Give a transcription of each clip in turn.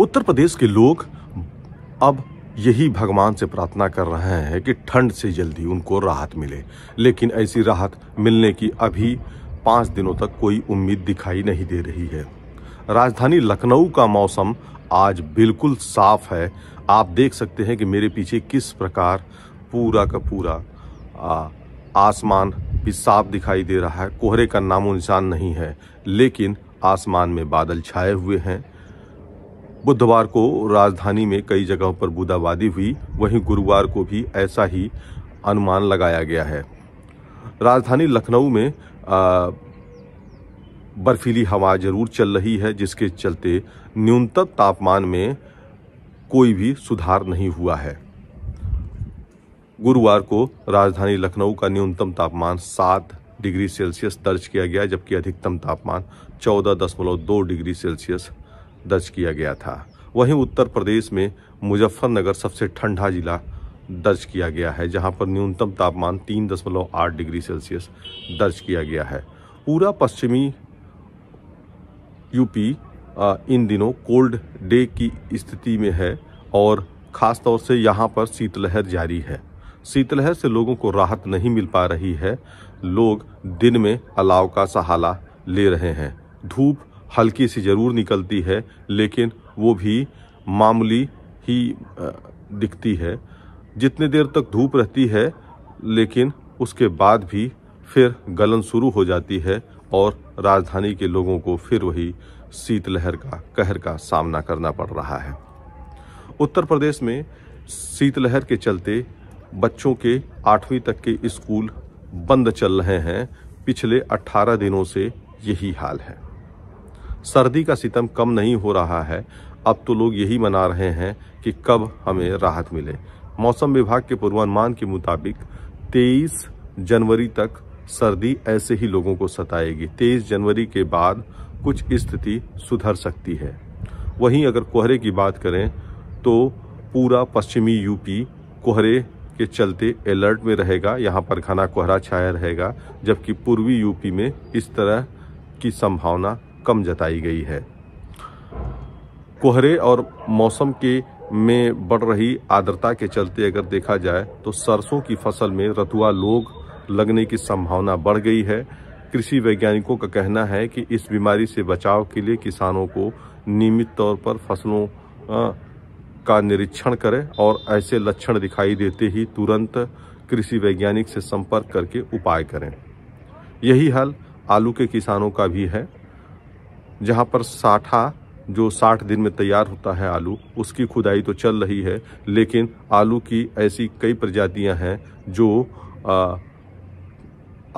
उत्तर प्रदेश के लोग अब यही भगवान से प्रार्थना कर रहे हैं कि ठंड से जल्दी उनको राहत मिले लेकिन ऐसी राहत मिलने की अभी पाँच दिनों तक कोई उम्मीद दिखाई नहीं दे रही है राजधानी लखनऊ का मौसम आज बिल्कुल साफ है आप देख सकते हैं कि मेरे पीछे किस प्रकार पूरा का पूरा आ, आसमान भी साफ दिखाई दे रहा है कोहरे का नामो निशान नहीं है लेकिन आसमान में बादल छाए हुए हैं बुधवार को राजधानी में कई जगहों पर बूंदाबांदी हुई वहीं गुरुवार को भी ऐसा ही अनुमान लगाया गया है राजधानी लखनऊ में बर्फीली हवा जरूर चल रही है जिसके चलते न्यूनतम तापमान में कोई भी सुधार नहीं हुआ है गुरुवार को राजधानी लखनऊ का न्यूनतम तापमान सात डिग्री सेल्सियस दर्ज किया गया जबकि अधिकतम तापमान चौदह दशमलव दो डिग्री सेल्सियस दर्ज किया गया था वहीं उत्तर प्रदेश में मुजफ्फरनगर सबसे ठंडा जिला दर्ज किया गया है जहां पर न्यूनतम तापमान तीन दशमलव आठ डिग्री सेल्सियस दर्ज किया गया है पूरा पश्चिमी यूपी इन दिनों कोल्ड डे की स्थिति में है और ख़ास तौर से यहाँ पर शीतलहर जारी है शीतलहर से लोगों को राहत नहीं मिल पा रही है लोग दिन में अलाव का सहारा ले रहे हैं धूप हल्की सी ज़रूर निकलती है लेकिन वो भी मामूली ही दिखती है जितने देर तक धूप रहती है लेकिन उसके बाद भी फिर गलन शुरू हो जाती है और राजधानी के लोगों को फिर वही शीतलहर का कहर का सामना करना पड़ रहा है उत्तर प्रदेश में शीतलहर के चलते बच्चों के आठवीं तक के स्कूल बंद चल रहे हैं पिछले 18 दिनों से यही हाल है सर्दी का सितम कम नहीं हो रहा है अब तो लोग यही मना रहे हैं कि कब हमें राहत मिले मौसम विभाग के पूर्वानुमान के मुताबिक 23 जनवरी तक सर्दी ऐसे ही लोगों को सताएगी 23 जनवरी के बाद कुछ स्थिति सुधर सकती है वहीं अगर कोहरे की बात करें तो पूरा पश्चिमी यूपी कोहरे के चलते अलर्ट में रहेगा यहाँ पर घना कोहरा छाया रहेगा जबकि पूर्वी यूपी में इस तरह की संभावना कम जताई गई है कोहरे और मौसम के में बढ़ रही आर्द्रता के चलते अगर देखा जाए तो सरसों की फसल में रतुआ लोग लगने की संभावना बढ़ गई है कृषि वैज्ञानिकों का कहना है कि इस बीमारी से बचाव के लिए किसानों को नियमित तौर पर फसलों का निरीक्षण करें और ऐसे लक्षण दिखाई देते ही तुरंत कृषि वैज्ञानिक से संपर्क करके उपाय करें यही हाल आलू के किसानों का भी है जहाँ पर साठा जो 60 दिन में तैयार होता है आलू उसकी खुदाई तो चल रही है लेकिन आलू की ऐसी कई प्रजातियां हैं जो आ,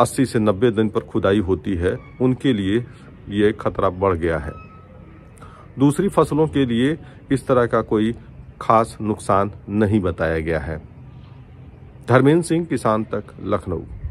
80 से 90 दिन पर खुदाई होती है उनके लिए ये खतरा बढ़ गया है दूसरी फसलों के लिए इस तरह का कोई खास नुकसान नहीं बताया गया है धर्मेंद्र सिंह किसान तक लखनऊ